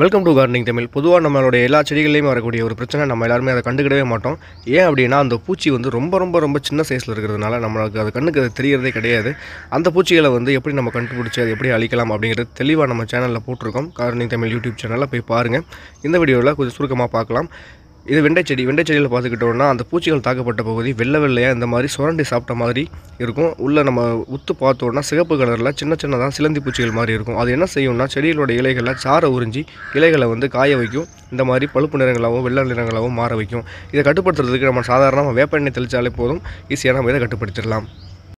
welcome to gardening Tamil பொதுவாக நம்மளோட எல்லா செடிகளையும் வரக்கூடிய ஒரு பிரச்சனை நம்ம எல்லாருமே அதை கண்டுக்கிடவே மாட்டோம் ஏன் அப்படின்னா அந்த பூச்சி வந்து ரொம்ப ரொம்ப ரொம்ப சின்ன சைஸில் இருக்கிறதுனால நம்மளுக்கு அது கண்ணுக்கு அது தெரியறதே கிடையாது அந்த பூச்சிகளை வந்து எப்படி நம்ம கண்டுபிடிச்சி அது எப்படி அழிக்கலாம் அப்படிங்கிறது தெளிவாக நம்ம சேனலில் போட்டிருக்கோம் கார்டனிங் தமிழ் யூடியூப் சேனலில் போய் பாருங்கள் இந்த வீடியோவில் கொஞ்சம் சுருக்கமாக பார்க்கலாம் இது வெண்டை செடி வெண்டை செடியில் பார்த்துக்கிட்டோம்னா அந்த பூச்சிகள் தாக்கப்பட்ட பகுதி வெள்ளை வெள்ளையாக இந்த மாதிரி சுரண்டி சாப்பிட்ட மாதிரி இருக்கும் உள்ளே நம்ம உத்து பார்த்தோன்னா சிகப்பு கலரில் சின்ன சின்னதாக சிலந்தி பூச்சிகள் மாதிரி இருக்கும் அது என்ன செய்யும்னா செடிகளோட இலைகளில் சாரை உறிஞ்சி இலைகளை வந்து காய வைக்கும் இந்த மாதிரி பழுப்பு நிறங்களாகவும் வெள்ளை நிறங்களாகவும் மாற வைக்கும் இதை கட்டுப்படுத்துறதுக்கு நம்ம சாதாரணமாக வேப்பெண்ணெய் தெளித்தாலே போதும் ஈஸியாக நம்ம இதை கட்டுப்படுத்திடலாம்